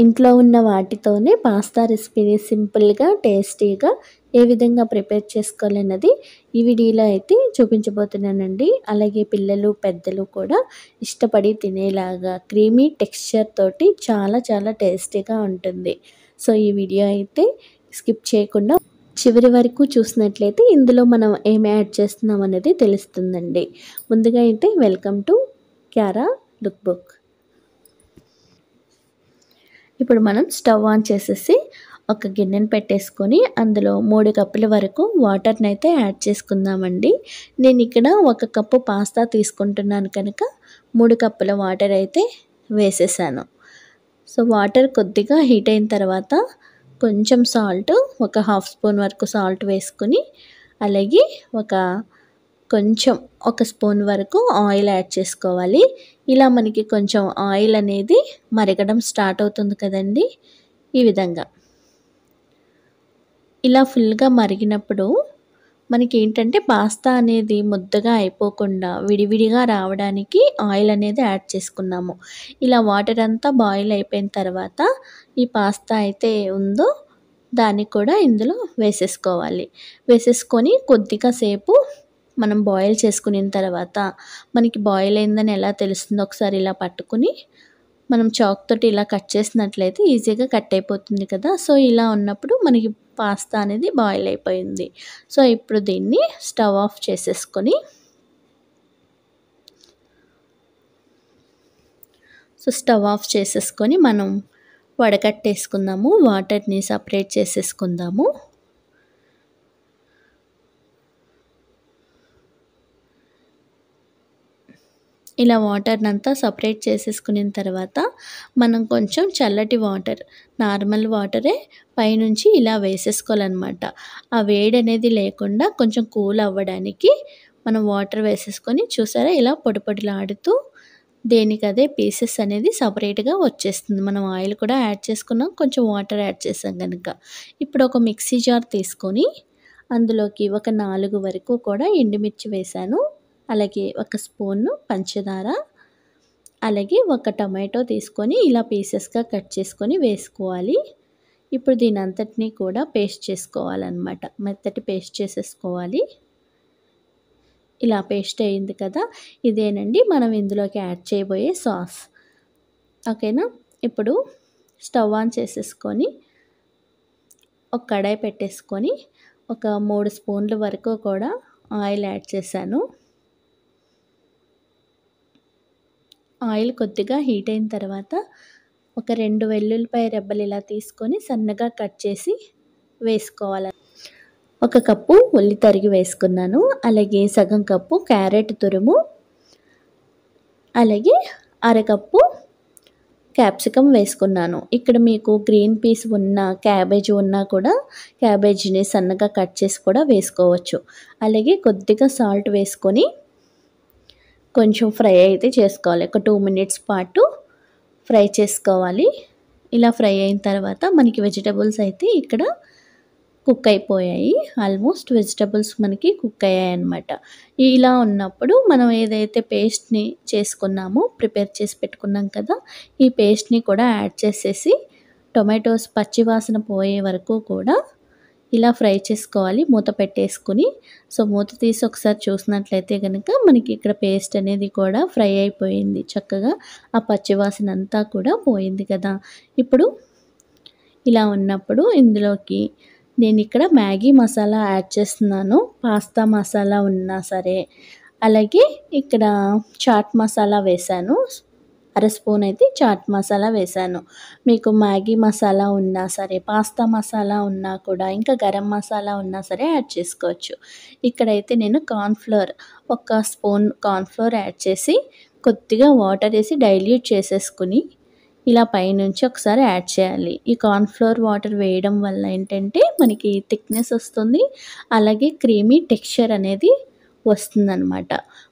ఇంట్లో ఉన్న వాటితోనే పాస్తా రెసిపీని సింపుల్గా టేస్టీగా ఏ విధంగా ప్రిపేర్ చేసుకోవాలన్నది ఈ వీడియోలో అయితే చూపించబోతున్నానండి అలాగే పిల్లలు పెద్దలు కూడా ఇష్టపడి తినేలాగా క్రీమీ టెక్స్చర్ తోటి చాలా చాలా టేస్టీగా ఉంటుంది సో ఈ వీడియో అయితే స్కిప్ చేయకుండా చివరి వరకు చూసినట్లయితే ఇందులో మనం ఏమి యాడ్ చేస్తున్నాం అనేది తెలుస్తుందండి ముందుగా అయితే వెల్కమ్ టు క్యారా లుక్ బుక్ ఇప్పుడు మనం స్టవ్ ఆన్ చేసేసి ఒక గిన్నెను పెట్టేసుకొని అందులో మూడు కప్పుల వరకు వాటర్ని అయితే యాడ్ చేసుకుందామండి నేను ఇక్కడ ఒక కప్పు పాస్తా తీసుకుంటున్నాను కనుక మూడు కప్పుల వాటర్ అయితే వేసేసాను సో వాటర్ కొద్దిగా హీట్ అయిన తర్వాత కొంచెం సాల్ట్ ఒక హాఫ్ స్పూన్ వరకు సాల్ట్ వేసుకుని అలాగే ఒక కొంచెం ఒక స్పూన్ వరకు ఆయిల్ యాడ్ చేసుకోవాలి ఇలా మనకి కొంచెం ఆయిల్ అనేది మరగడం స్టార్ట్ అవుతుంది కదండి ఈ విధంగా ఇలా ఫుల్గా మరిగినప్పుడు మనకి ఏంటంటే పాస్తా అనేది ముద్దగా అయిపోకుండా విడివిడిగా రావడానికి ఆయిల్ అనేది యాడ్ చేసుకున్నాము ఇలా వాటర్ అంతా బాయిల్ అయిపోయిన తర్వాత ఈ పాస్తా అయితే ఉందో దాన్ని కూడా ఇందులో వేసేసుకోవాలి వేసేసుకొని కొద్దిగా సేపు మనం బాయిల్ చేసుకున్న తర్వాత మనకి బాయిల్ అయిందని ఎలా తెలుస్తుందో ఒకసారి ఇలా పట్టుకుని మనం చాక్ తోటి ఇలా కట్ చేసినట్లయితే ఈజీగా కట్ అయిపోతుంది కదా సో ఇలా ఉన్నప్పుడు మనకి పాస్తా అనేది బాయిల్ అయిపోయింది సో ఇప్పుడు దీన్ని స్టవ్ ఆఫ్ చేసేసుకొని సో స్టవ్ ఆఫ్ చేసేసుకొని మనం వడకట్టేసుకుందాము వాటర్ని సపరేట్ చేసేసుకుందాము ఇలా వాటర్ని అంతా సపరేట్ చేసేసుకున్న తర్వాత మనం కొంచెం చల్లటి వాటర్ నార్మల్ వాటరే పైనుంచి ఇలా వేసేసుకోవాలన్నమాట ఆ వేడి అనేది లేకుండా కొంచెం కూల్ అవ్వడానికి మనం వాటర్ వేసేసుకొని చూసారా ఇలా పొడిపొడిలాడుతూ అదే పీసెస్ అనేది సపరేట్గా వచ్చేస్తుంది మనం ఆయిల్ కూడా యాడ్ చేసుకున్నాం కొంచెం వాటర్ యాడ్ చేసాం కనుక ఇప్పుడు ఒక మిక్సీ జార్ తీసుకొని అందులోకి ఒక నాలుగు వరకు కూడా ఎండుమిర్చి వేశాను అలాగే ఒక స్పూన్ పంచదార అలాగే ఒక టమాటో తీసుకొని ఇలా పీసెస్గా కట్ చేసుకొని వేసుకోవాలి ఇప్పుడు దీని అంతటినీ కూడా పేస్ట్ చేసుకోవాలన్నమాట మెత్తటి పేస్ట్ చేసేసుకోవాలి ఇలా పేస్ట్ అయింది కదా ఇదేనండి మనం ఇందులోకి యాడ్ చేయబోయే సాస్ ఓకేనా ఇప్పుడు స్టవ్ ఆన్ చేసేసుకొని ఒక కడాయి పెట్టేసుకొని ఒక మూడు స్పూన్ల వరకు కూడా ఆయిల్ యాడ్ చేశాను ఆయిల్ కొద్దిగా హీట్ అయిన తర్వాత ఒక రెండు వెల్లుల్లిపాయ రెబ్బలు ఇలా తీసుకొని సన్నగా కట్ చేసి వేసుకోవాలి ఒక కప్పు ఉల్లి తరిగి వేసుకున్నాను అలాగే సగం కప్పు క్యారెట్ తురుము అలాగే అరకప్పు క్యాప్సికమ్ వేసుకున్నాను ఇక్కడ మీకు గ్రీన్ పీస్ ఉన్న క్యాబేజ్ ఉన్నా కూడా క్యాబేజ్ని సన్నగా కట్ చేసి కూడా వేసుకోవచ్చు అలాగే కొద్దిగా సాల్ట్ వేసుకొని కొంచెం ఫ్రై అయితే చేసుకోవాలి ఒక టూ మినిట్స్ పాటు ఫ్రై చేసుకోవాలి ఇలా ఫ్రై అయిన తర్వాత మనకి వెజిటబుల్స్ అయితే ఇక్కడ కుక్ అయిపోయాయి ఆల్మోస్ట్ వెజిటబుల్స్ మనకి కుక్ అయ్యాయి అనమాట ఇలా ఉన్నప్పుడు మనం ఏదైతే పేస్ట్ని చేసుకున్నామో ప్రిపేర్ చేసి పెట్టుకున్నాం కదా ఈ పేస్ట్ని కూడా యాడ్ చేసేసి టొమాటోస్ పచ్చివాసన పోయే వరకు కూడా ఇలా ఫ్రై చేసుకోవాలి మూత పెట్టేసుకుని సో మూత తీసి ఒకసారి చూసినట్లయితే కనుక మనకి ఇక్కడ పేస్ట్ అనేది కూడా ఫ్రై అయిపోయింది చక్కగా ఆ పచ్చివాసన అంతా కూడా పోయింది కదా ఇప్పుడు ఇలా ఉన్నప్పుడు ఇందులోకి నేను ఇక్కడ మ్యాగీ మసాలా యాడ్ చేస్తున్నాను పాస్తా మసాలా ఉన్నా సరే అలాగే ఇక్కడ చాట్ మసాలా వేశాను అర స్పూన్ అయితే చాట్ మసాలా వేశాను మీకు మ్యాగీ మసాలా ఉన్నా సరే పాస్తా మసాలా ఉన్నా కూడా ఇంకా గరం మసాలా ఉన్నా సరే యాడ్ చేసుకోవచ్చు ఇక్కడైతే నేను కార్న్ఫ్లోర్ ఒక స్పూన్ కార్న్ఫ్లోర్ యాడ్ చేసి కొద్దిగా వాటర్ వేసి డైల్యూట్ చేసేసుకుని ఇలా పైనుంచి ఒకసారి యాడ్ చేయాలి ఈ కార్న్ఫ్లోర్ వాటర్ వేయడం వల్ల ఏంటంటే మనకి థిక్నెస్ వస్తుంది అలాగే క్రీమీ టెక్స్చర్ అనేది వస్తుందన్నమాట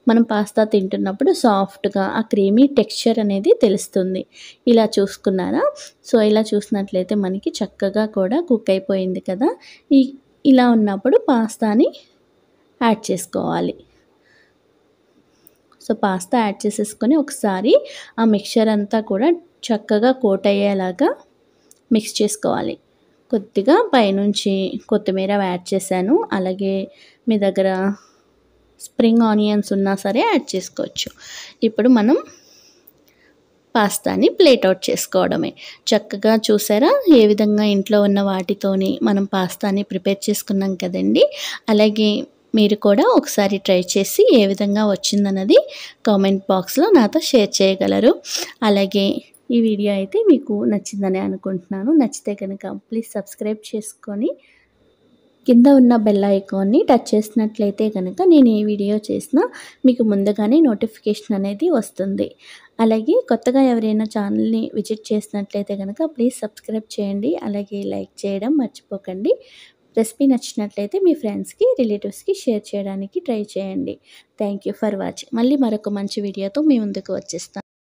మనం పాస్తా తింటున్నప్పుడు సాఫ్ట్గా ఆ క్రీమీ టెక్స్చర్ అనేది తెలుస్తుంది ఇలా చూసుకున్నారా సో ఇలా చూసినట్లయితే మనకి చక్కగా కూడా కుక్ అయిపోయింది కదా ఇలా ఉన్నప్పుడు పాస్తాని యాడ్ చేసుకోవాలి సో పాస్తా యాడ్ చేసేసుకొని ఒకసారి ఆ మిక్చర్ అంతా కూడా చక్కగా కోట్ అయ్యేలాగా మిక్స్ చేసుకోవాలి కొద్దిగా పైనుంచి కొత్తిమీర యాడ్ చేశాను అలాగే మీ దగ్గర స్ప్రింగ్ ఆనియన్స్ ఉన్నా సరే యాడ్ చేసుకోవచ్చు ఇప్పుడు మనం పాస్తాని ప్లేట్ అవుట్ చేసుకోవడమే చక్కగా చూసారా ఏ విధంగా ఇంట్లో ఉన్న వాటితోని మనం పాస్తాని ప్రిపేర్ చేసుకున్నాం కదండి అలాగే మీరు కూడా ఒకసారి ట్రై చేసి ఏ విధంగా వచ్చిందన్నది కామెంట్ బాక్స్లో నాతో షేర్ చేయగలరు అలాగే ఈ వీడియో అయితే మీకు నచ్చిందని అనుకుంటున్నాను నచ్చితే కనుక ప్లీజ్ సబ్స్క్రైబ్ చేసుకొని కింద ఉన్న బెల్ ఐకాన్ని టచ్ చేసినట్లయితే కనుక నేను ఏ వీడియో చేసినా మీకు ముందుగానే నోటిఫికేషన్ అనేది వస్తుంది అలాగే కొత్తగా ఎవరైనా ఛానల్ని విజిట్ చేసినట్లయితే కనుక ప్లీజ్ సబ్స్క్రైబ్ చేయండి అలాగే లైక్ చేయడం మర్చిపోకండి రెసిపీ నచ్చినట్లయితే మీ ఫ్రెండ్స్కి రిలేటివ్స్కి షేర్ చేయడానికి ట్రై చేయండి థ్యాంక్ యూ ఫర్ వాచింగ్ మళ్ళీ మరొక మంచి వీడియోతో మీ ముందుకు వచ్చేస్తాను